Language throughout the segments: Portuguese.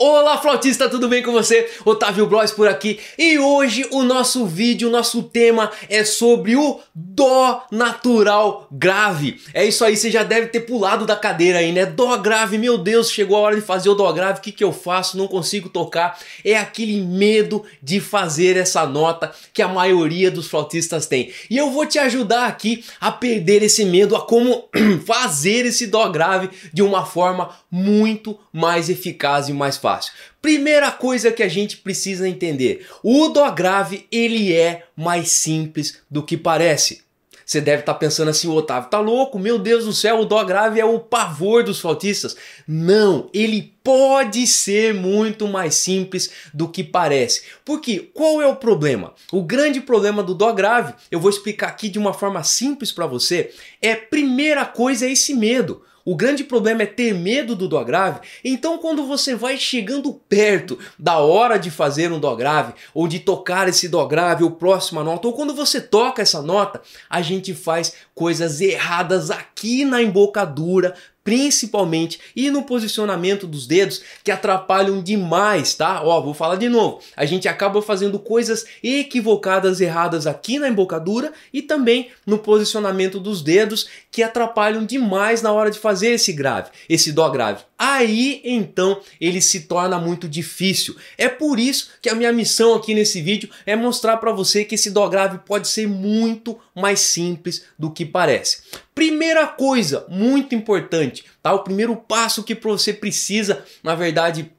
Olá flautista, tudo bem com você? Otávio Blois por aqui e hoje o nosso vídeo, o nosso tema é sobre o Dó natural grave. É isso aí, você já deve ter pulado da cadeira aí, né? Dó grave, meu Deus, chegou a hora de fazer o Dó grave, o que, que eu faço? Não consigo tocar. É aquele medo de fazer essa nota que a maioria dos flautistas tem. E eu vou te ajudar aqui a perder esse medo, a como fazer esse Dó grave de uma forma muito mais eficaz e mais fácil fácil. Primeira coisa que a gente precisa entender: o dó grave ele é mais simples do que parece. Você deve estar tá pensando assim, o Otávio tá louco, meu Deus do céu, o dó grave é o pavor dos flautistas. Não, ele pode ser muito mais simples do que parece. Porque qual é o problema? O grande problema do dó grave, eu vou explicar aqui de uma forma simples para você, é primeira coisa é esse medo. O grande problema é ter medo do dó grave. Então, quando você vai chegando perto da hora de fazer um dó grave, ou de tocar esse dó grave, ou próxima nota, ou quando você toca essa nota, a gente faz coisas erradas aqui na embocadura principalmente e no posicionamento dos dedos que atrapalham demais, tá? Ó, vou falar de novo. A gente acaba fazendo coisas equivocadas, erradas aqui na embocadura e também no posicionamento dos dedos que atrapalham demais na hora de fazer esse grave, esse dó grave aí então ele se torna muito difícil. É por isso que a minha missão aqui nesse vídeo é mostrar para você que esse dó grave pode ser muito mais simples do que parece. Primeira coisa muito importante, tá? O primeiro passo que você precisa, na verdade,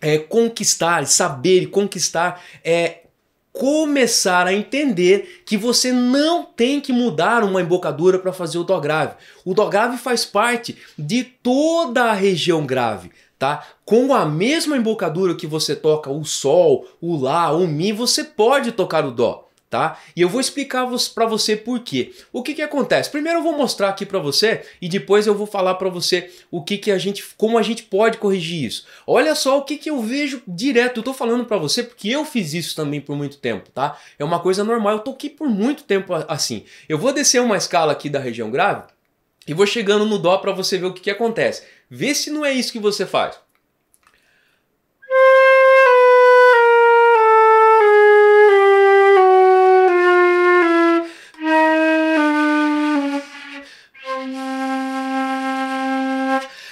é, conquistar, saber e conquistar é, começar a entender que você não tem que mudar uma embocadura para fazer o dó grave. O dó grave faz parte de toda a região grave, tá? Com a mesma embocadura que você toca o sol, o lá, o mi, você pode tocar o dó tá? E eu vou explicar para você por quê. O que que acontece? Primeiro eu vou mostrar aqui para você e depois eu vou falar para você o que que a gente, como a gente pode corrigir isso. Olha só o que que eu vejo direto. Eu tô falando para você porque eu fiz isso também por muito tempo, tá? É uma coisa normal. Eu aqui por muito tempo assim. Eu vou descer uma escala aqui da região grave e vou chegando no dó para você ver o que que acontece. Vê se não é isso que você faz.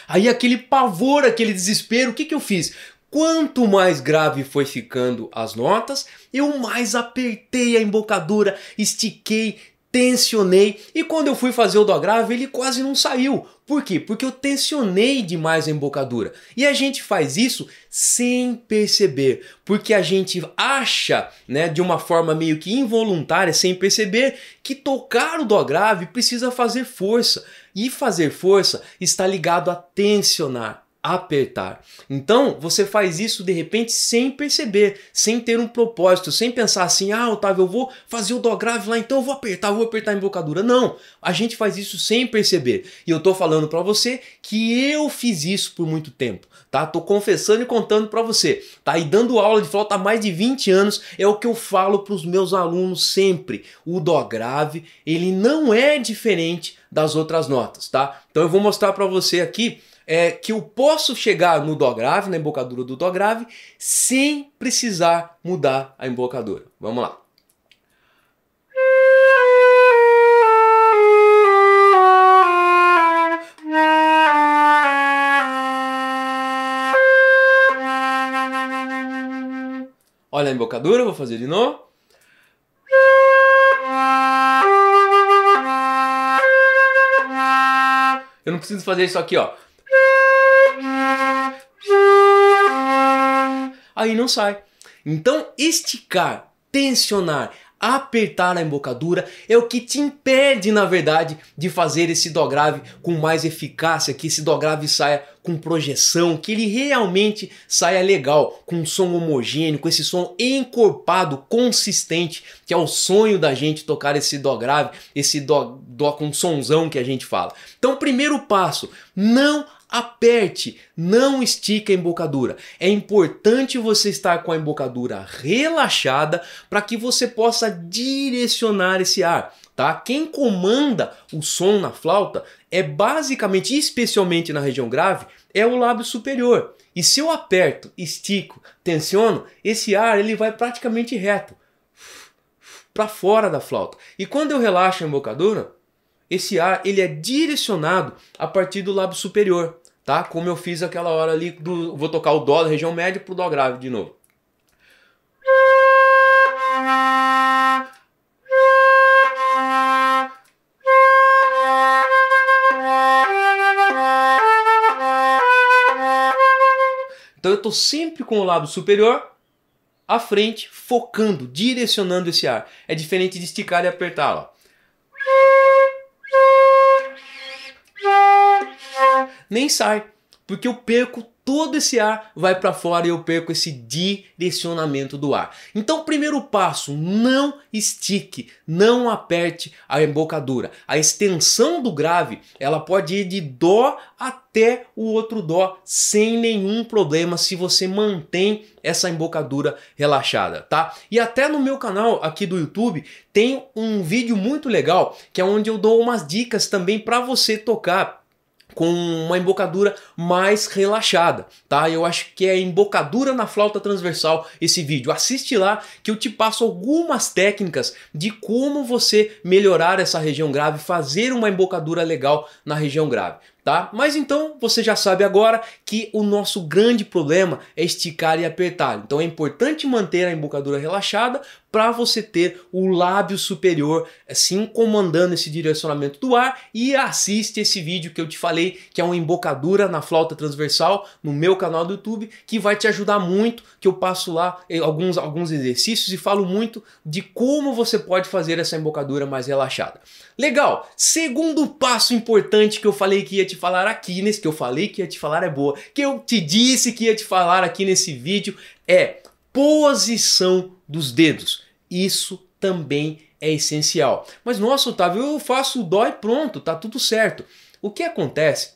Aí aquele pavor, aquele desespero, o que, que eu fiz? Quanto mais grave foi ficando as notas, eu mais apertei a embocadura, estiquei, tensionei e quando eu fui fazer o dó grave ele quase não saiu. Por quê? Porque eu tensionei demais a embocadura. E a gente faz isso sem perceber, porque a gente acha, né, de uma forma meio que involuntária, sem perceber, que tocar o dó grave precisa fazer força. E fazer força está ligado a tensionar apertar. Então, você faz isso de repente sem perceber, sem ter um propósito, sem pensar assim: ah, Otávio, eu vou fazer o dó grave lá, então eu vou apertar, vou apertar a embocadura. Não, a gente faz isso sem perceber. E eu tô falando para você que eu fiz isso por muito tempo, tá? Tô confessando e contando para você, tá? E dando aula de flauta há mais de 20 anos, é o que eu falo para os meus alunos sempre. O dó grave, ele não é diferente das outras notas, tá? Então eu vou mostrar para você aqui é, que eu posso chegar no dó grave, na embocadura do dó grave, sem precisar mudar a embocadura. Vamos lá. Olha a embocadura, vou fazer de novo. Eu não preciso fazer isso aqui, ó. aí não sai. Então, esticar, tensionar, apertar a embocadura é o que te impede, na verdade, de fazer esse dó grave com mais eficácia, que esse dó grave saia com projeção, que ele realmente saia legal, com um som homogêneo, com esse som encorpado, consistente, que é o sonho da gente tocar esse dó grave, esse dó, dó com sonzão que a gente fala. Então, primeiro passo, não aperte, não estica a embocadura. É importante você estar com a embocadura relaxada para que você possa direcionar esse ar. Tá? Quem comanda o som na flauta é basicamente, especialmente na região grave, é o lábio superior. E se eu aperto, estico, tensiono, esse ar ele vai praticamente reto para fora da flauta. E quando eu relaxo a embocadura, esse ar ele é direcionado a partir do lábio superior tá? Como eu fiz aquela hora ali do vou tocar o dó da região média pro dó grave de novo. Então eu estou sempre com o lábio superior à frente, focando, direcionando esse ar. É diferente de esticar e apertar. Ó. nem sai, porque eu perco todo esse ar vai para fora e eu perco esse direcionamento do ar. Então, primeiro passo, não estique, não aperte a embocadura. A extensão do grave, ela pode ir de dó até o outro dó sem nenhum problema se você mantém essa embocadura relaxada, tá? E até no meu canal aqui do YouTube tem um vídeo muito legal que é onde eu dou umas dicas também para você tocar com uma embocadura mais relaxada, tá? Eu acho que é embocadura na flauta transversal esse vídeo. Assiste lá que eu te passo algumas técnicas de como você melhorar essa região grave, fazer uma embocadura legal na região grave. Tá? Mas então você já sabe agora que o nosso grande problema é esticar e apertar. Então é importante manter a embocadura relaxada para você ter o lábio superior assim comandando esse direcionamento do ar e assiste esse vídeo que eu te falei, que é uma embocadura na flauta transversal no meu canal do YouTube, que vai te ajudar muito, que eu passo lá eh, alguns, alguns exercícios e falo muito de como você pode fazer essa embocadura mais relaxada. Legal! Segundo passo importante que eu falei que ia te falar aqui, nesse que eu falei que ia te falar é boa, que eu te disse que ia te falar aqui nesse vídeo é posição dos dedos. Isso também é essencial. Mas nossa, Otávio, eu faço o dó e pronto, tá tudo certo. O que acontece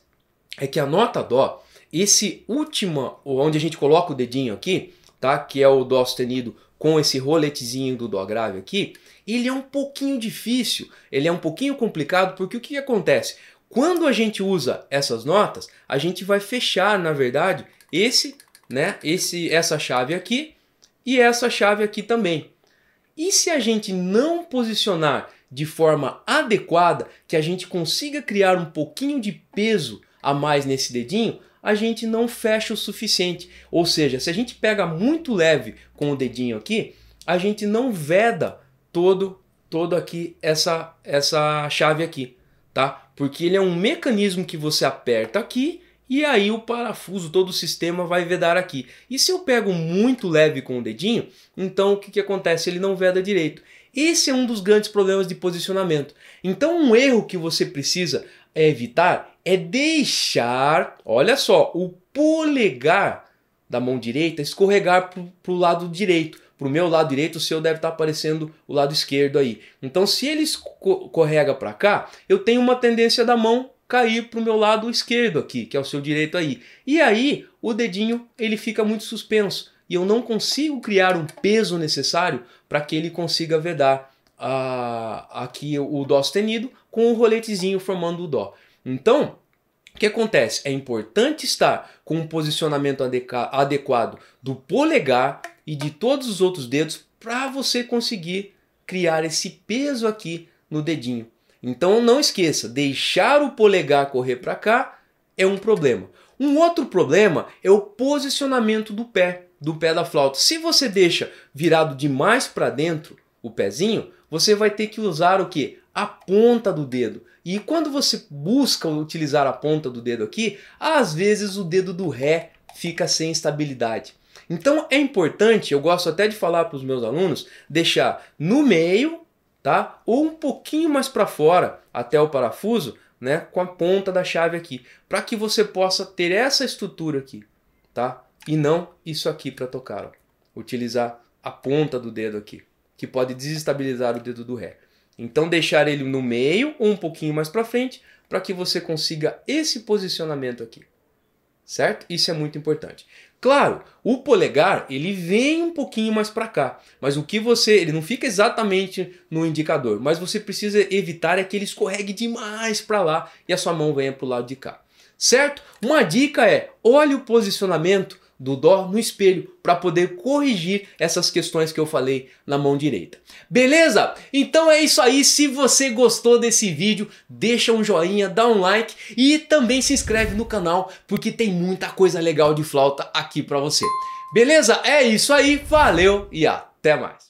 é que a nota dó, esse última, onde a gente coloca o dedinho aqui, tá? Que é o dó sustenido com esse roletezinho do dó grave aqui, ele é um pouquinho difícil, ele é um pouquinho complicado, porque o que acontece? Quando a gente usa essas notas, a gente vai fechar, na verdade, esse, né, esse essa chave aqui e essa chave aqui também. E se a gente não posicionar de forma adequada, que a gente consiga criar um pouquinho de peso a mais nesse dedinho, a gente não fecha o suficiente. Ou seja, se a gente pega muito leve com o dedinho aqui, a gente não veda todo todo aqui essa essa chave aqui, tá? Porque ele é um mecanismo que você aperta aqui e aí o parafuso, todo o sistema vai vedar aqui. E se eu pego muito leve com o dedinho, então o que, que acontece? Ele não veda direito. Esse é um dos grandes problemas de posicionamento. Então um erro que você precisa é evitar é deixar, olha só, o polegar da mão direita escorregar para o lado direito. Para o meu lado direito, o seu deve estar tá aparecendo o lado esquerdo aí. Então, se ele escorrega para cá, eu tenho uma tendência da mão cair para o meu lado esquerdo aqui, que é o seu direito aí. E aí o dedinho ele fica muito suspenso e eu não consigo criar um peso necessário para que ele consiga vedar a, aqui o dó sustenido com o um roletezinho formando o dó. Então, o que acontece? É importante estar com um posicionamento adequado do polegar e de todos os outros dedos para você conseguir criar esse peso aqui no dedinho. Então não esqueça, deixar o polegar correr para cá é um problema. Um outro problema é o posicionamento do pé, do pé da flauta. Se você deixa virado demais para dentro o pezinho, você vai ter que usar o que? A ponta do dedo. E quando você busca utilizar a ponta do dedo aqui, às vezes o dedo do ré fica sem estabilidade. Então é importante, eu gosto até de falar para os meus alunos, deixar no meio tá? Ou um pouquinho mais para fora até o parafuso, né, com a ponta da chave aqui, para que você possa ter essa estrutura aqui, tá? E não isso aqui para tocar, ó. utilizar a ponta do dedo aqui, que pode desestabilizar o dedo do ré. Então deixar ele no meio ou um pouquinho mais para frente, para que você consiga esse posicionamento aqui. Certo? Isso é muito importante. Claro, o polegar ele vem um pouquinho mais para cá, mas o que você, ele não fica exatamente no indicador, mas você precisa evitar é que ele escorregue demais para lá e a sua mão venha para o lado de cá, certo? Uma dica é, olhe o posicionamento do dó no espelho para poder corrigir essas questões que eu falei na mão direita. Beleza? Então é isso aí. Se você gostou desse vídeo, deixa um joinha, dá um like e também se inscreve no canal porque tem muita coisa legal de flauta aqui para você. Beleza? É isso aí. Valeu e até mais.